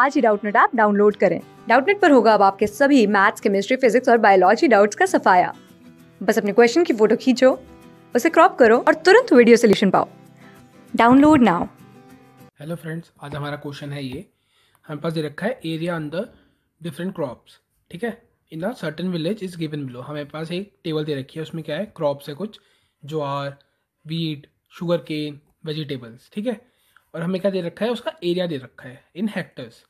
आज ही Doubtnut app download करें डाउटनेट पर होगा अब आपके सभी मैथ्स केमिस्ट्री फिजिक्स और बायोलॉजी डाउट्स का सफाया बस अपने क्वेश्चन की फोटो खींचो उसे क्रॉप करो और तुरंत वीडियो सोल्यूशन पाओ डाउनलोड नाउ हेलो फ्रेंड्स आज हमारा क्वेश्चन है ये हमारे पास ये रखा है area on the different crops ठीक है in a certain village is given below हमारे पास एक टेबल दे रखी है उसमें क्या है क्रॉप्स है कुछ jowar wheat sugarcane vegetables ठीक है और हमें क्या दे रखा है उसका एरिया दे रखा है इन हेक्टर्स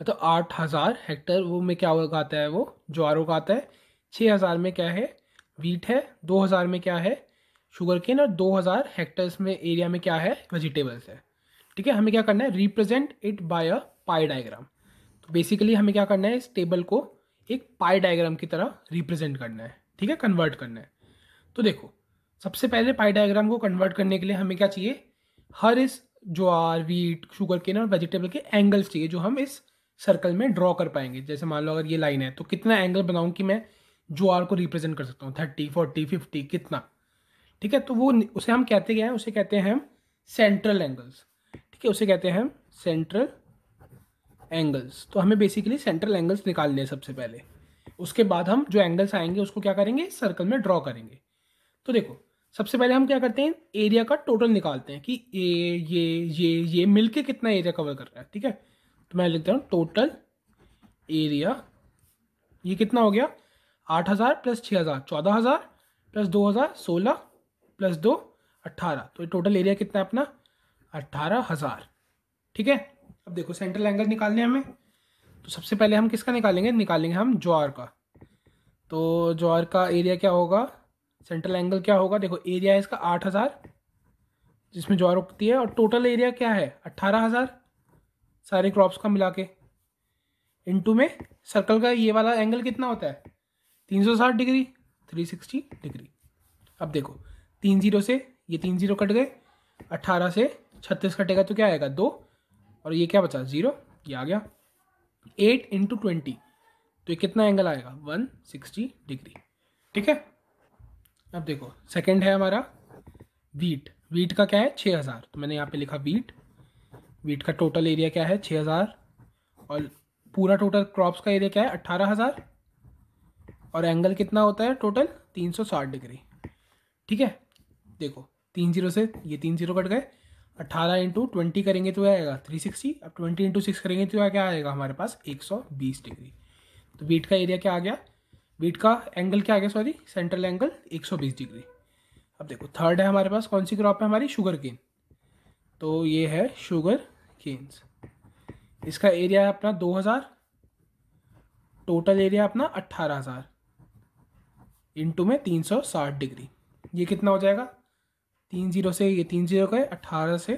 मतलब आठ हज़ार हेक्टर वो में क्या उगाता है वो ज्वार उगाता है छः हज़ार में क्या है वीट है दो हज़ार में क्या है शुगर केन और दो हज़ार हेक्टर्स में एरिया में क्या है वेजिटेबल्स है ठीक है हमें क्या करना है represent it by a pie diagram तो बेसिकली हमें क्या करना है इस टेबल को एक पाई डायग्राम की तरह रिप्रेजेंट करना है ठीक है कन्वर्ट करना है तो देखो सबसे पहले पाई डायग्राम को कन्वर्ट करने के लिए हमें क्या चाहिए हर इस ज्वार वीट शुगर केन और वेजिटेबल के एंगल्स चाहिए जो हम इस सर्कल में ड्रॉ कर पाएंगे जैसे मान लो अगर ये लाइन है तो कितना एंगल बनाऊँ कि मैं ज्वार को रिप्रेजेंट कर सकता हूँ थर्टी फोर्टी फिफ्टी कितना ठीक है तो वो उसे हम कहते क्या हैं उसे कहते हैं सेंट्रल एंगल्स ठीक है उसे कहते हैं सेंट्रल एंगल्स तो हमें बेसिकली सेंट्रल एंगल्स निकालने हैं सबसे पहले उसके बाद हम जो एंगल्स आएंगे उसको क्या करेंगे सर्कल में ड्रॉ करेंगे तो देखो सबसे पहले हम क्या करते हैं एरिया का टोटल निकालते हैं कि ए ये ये ये मिल के कितना एरिया कवर कर रहा है ठीक है तो मैं लिखता हूँ टोटल एरिया ये कितना हो गया आठ हज़ार प्लस छः हज़ार चौदह हज़ार प्लस दो हज़ार सोलह प्लस दो अट्ठारह तो ये टोटल एरिया कितना है अपना अट्ठारह हज़ार ठीक है अब देखो सेंट्रल एंगल निकालने हमें तो सबसे पहले हम किसका निकालेंगे निकालेंगे हम ज्वार का तो ज्वार का एरिया क्या होगा सेंट्रल एंगल क्या होगा देखो एरिया है इसका आठ हज़ार जिसमें ज्वार उगती है और टोटल एरिया क्या है अट्ठारह हज़ार सारे क्रॉप्स का मिला के इंटू में सर्कल का ये वाला एंगल कितना होता है तीन सौ साठ डिग्री थ्री सिक्सटी डिग्री अब देखो तीन जीरो से ये तीन जीरो कट गए अट्ठारह से छत्तीस कटेगा तो क्या आएगा दो और ये क्या बचा ज़ीरो ये आ गया एट इंटू ट्वेंटी तो ये कितना एंगल आएगा वन सिक्सटी डिग्री ठीक है अब देखो सेकंड है हमारा वीट वीट का क्या है छः हज़ार तो मैंने यहाँ पे लिखा वीट वीट का टोटल एरिया क्या है छः हज़ार और पूरा टोटल क्रॉप्स का एरिया क्या है अट्ठारह हज़ार और एंगल कितना होता है टोटल तीन सौ साठ डिग्री ठीक है देखो तीन जीरो से ये तीन जीरो कट गए अट्ठारह इंटू ट्वेंटी करेंगे तो आएगा थ्री सिक्सटी अब ट्वेंटी इंटू सिक्स करेंगे तो क्या आएगा हमारे पास एक सौ बीस डिग्री तो वीट का एरिया क्या आ गया बीट का एंगल क्या आ गया सॉरी सेंट्रल एंगल 120 डिग्री अब देखो थर्ड है हमारे पास कौन सी क्रॉप है हमारी शुगर केन तो ये है शुगर केन्स इसका एरिया है अपना 2000 टोटल एरिया अपना 18000 इंटू में 360 डिग्री ये कितना हो जाएगा तीन जीरो से ये तीन जीरो का अट्ठारह से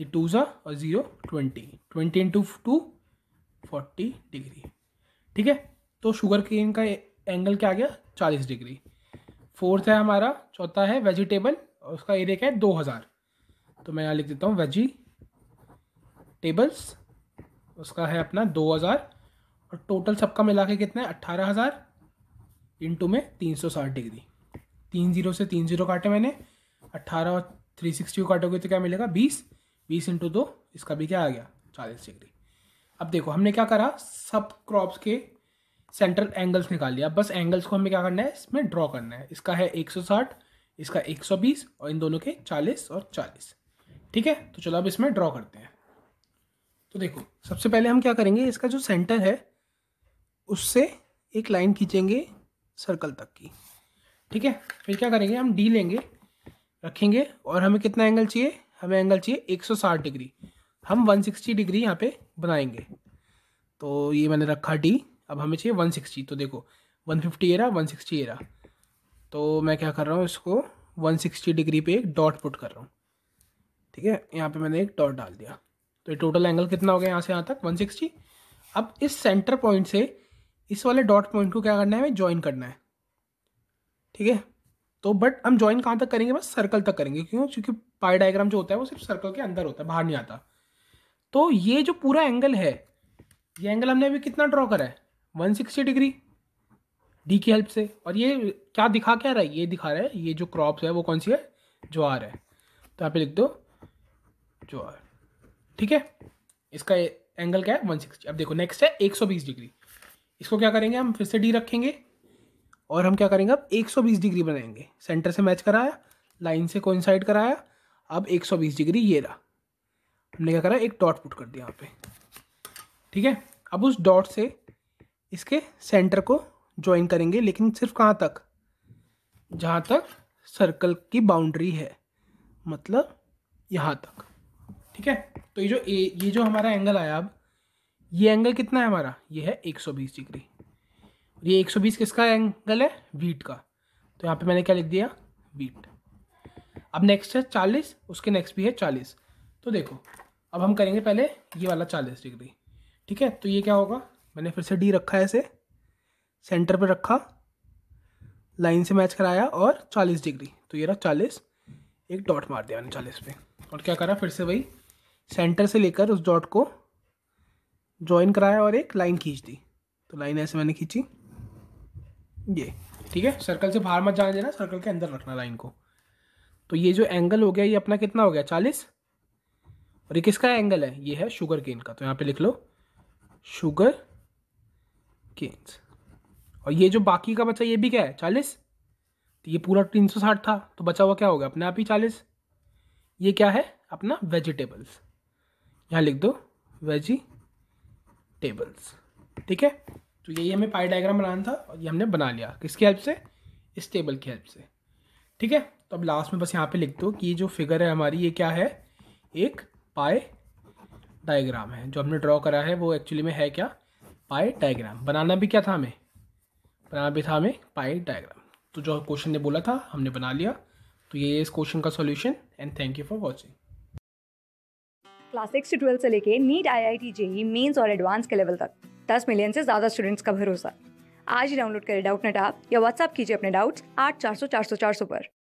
ये टू ज़ा और zero twenty twenty into two forty degree ठीक है तो शुगर केन का एंगल क्या आ गया चालीस डिग्री फोर्थ है हमारा चौथा है वेजिटेबल और उसका एरिया क्या है दो हज़ार तो मैं यहाँ लिख देता हूँ वेजी टेबल्स उसका है अपना दो हज़ार और टोटल सबका मिला के कितना है अट्ठारह हज़ार इंटू में तीन सौ साठ डिग्री तीन जीरो से तीन जीरो काटे मैंने अट्ठारह और थ्री सिक्सटी को काटोगे तो क्या मिलेगा बीस बीस इंटू दो इसका भी क्या आ गया चालीस डिग्री अब देखो हमने क्या करा सब क्रॉप्स के सेंट्रल एंगल्स निकाल लिया बस एंगल्स को हमें क्या करना है इसमें ड्रॉ करना है इसका है 160 इसका 120 और इन दोनों के 40 और 40 ठीक है तो चलो अब इसमें ड्रॉ करते हैं तो देखो सबसे पहले हम क्या करेंगे इसका जो सेंटर है उससे एक लाइन खींचेंगे सर्कल तक की ठीक है फिर क्या करेंगे हम डी लेंगे रखेंगे और हमें कितना एंगल चाहिए हमें एंगल चाहिए 160 डिग्री हम 160 डिग्री यहाँ पे बनाएंगे तो ये मैंने रखा डी अब हमें चाहिए वन सिक्सटी तो देखो one fifty era one sixty era तो मैं क्या कर रहा हूँ इसको वन सिक्सटी डिग्री पे एक डॉट पुट कर रहा हूँ ठीक है यहाँ पे मैंने एक डॉट डाल दिया तो ये टोटल एंगल कितना हो गया यहाँ से यहाँ तक वन सिक्सटी अब इस सेंटर पॉइंट से इस वाले डॉट पॉइंट को क्या करना है हमें ज्वाइन करना है ठीक है तो बट हम ज्वाइन कहाँ तक करेंगे बस सर्कल तक करेंगे क्यों क्योंकि पाई डायग्राम जो होता है वो सिर्फ सर्कल के अंदर होता है बाहर नहीं आता तो ये जो पूरा एंगल है ये एंगल हमने अभी कितना ड्रॉ करा है 160 डिग्री डी की हेल्प से और ये क्या दिखा क्या रहा है ये दिखा रहा है ये जो क्रॉप्स है वो कौन सी है ज्वार है तो यहाँ पे लिख दो ज्वार ठीक है इसका एंगल क्या है वन सिक्सटी अब देखो नेक्स्ट है एक सौ बीस डिग्री इसको क्या करेंगे हम फिर से डी रखेंगे और हम क्या करेंगे अब एक सौ बीस डिग्री बनाएंगे सेंटर से मैच कराया लाइन से कोइंसाइड कराया अब एक सौ बीस डिग्री ये रहा हमने क्या करा एक डॉट पुट कर दिया यहाँ पे ठीक है अब उस डॉट से इसके सेंटर को ज्वाइन करेंगे लेकिन सिर्फ कहाँ तक जहाँ तक सर्कल की बाउंड्री है मतलब यहाँ तक ठीक है तो ये जो ए, ये जो हमारा एंगल आया अब ये एंगल कितना है हमारा ये है 120 डिग्री और ये 120 किसका एंगल है वीट का तो यहाँ पे मैंने क्या लिख दिया वीट अब नेक्स्ट है 40 उसके नेक्स्ट भी है 40 तो देखो अब हम करेंगे पहले ये वाला 40 डिग्री ठीक है तो ये क्या होगा मैंने फिर से डी रखा है सेंटर पर रखा लाइन से मैच कराया और 40 डिग्री तो ये रहा 40 एक डॉट मार दिया मैंने 40 पे और क्या करा फिर से वही सेंटर से लेकर उस डॉट को ज्वाइन कराया और एक लाइन खींच दी तो लाइन ऐसे मैंने खींची ये ठीक है सर्कल से बाहर मत जाने देना सर्कल के अंदर रखना लाइन को तो ये जो एंगल हो गया ये अपना कितना हो गया चालीस और ये किसका एंगल है ये है शुगर केन का तो यहाँ पर लिख लो शुगर केन्स और ये जो बाकी का बचा ये भी क्या है चालीस तो ये पूरा तीन सौ साठ था तो बचा हुआ क्या होगा अपने आप ही चालीस ये क्या है अपना वेजिटेबल्स यहाँ लिख दो वेजी टेबल्स ठीक है तो यही हमें पाई डायग्राम बनाना था और ये हमने बना लिया किसकी हेल्प से इस टेबल की हेल्प से ठीक है तो अब लास्ट में बस यहाँ पे लिख दो कि ये जो फिगर है हमारी ये क्या है एक पाए डायग्राम है जो हमने ड्रॉ करा है वो एक्चुअली में है क्या पाई डायग्राम बनाना भी क्या था हमें बनाना भी था हमें पाई डायग्राम तो जो क्वेश्चन ने बोला था हमने बना लिया तो ये इस क्वेश्चन का solution and thank you for watching class six से ट्वेल्थ से लेके NEET I I T JEE mains और एडवांस के लेवल तक दस मिलियन से ज़्यादा स्टूडेंट्स का भरोसा आज ही डाउनलोड करें डाउट नेट आप या व्हाट्सअप कीजिए अपने डाउट्स आठ चार सौ चार सौ चार सौ पर